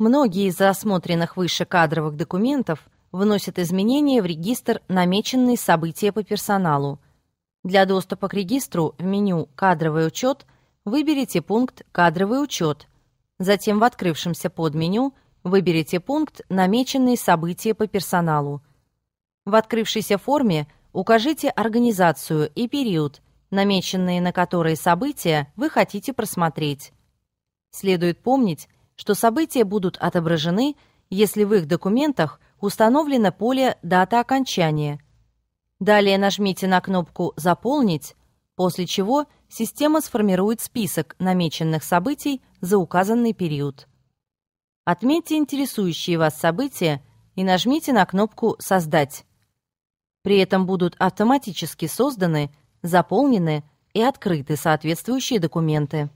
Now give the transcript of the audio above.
Многие из рассмотренных выше кадровых документов вносят изменения в регистр намеченные события по персоналу. Для доступа к регистру в меню «Кадровый учет» выберите пункт «Кадровый учет», затем в открывшемся подменю выберите пункт «Намеченные события по персоналу». В открывшейся форме укажите организацию и период, намеченные на которые события вы хотите просмотреть. Следует помнить, что события будут отображены, если в их документах установлено поле «Дата окончания». Далее нажмите на кнопку «Заполнить», после чего система сформирует список намеченных событий за указанный период. Отметьте интересующие вас события и нажмите на кнопку «Создать». При этом будут автоматически созданы, заполнены и открыты соответствующие документы.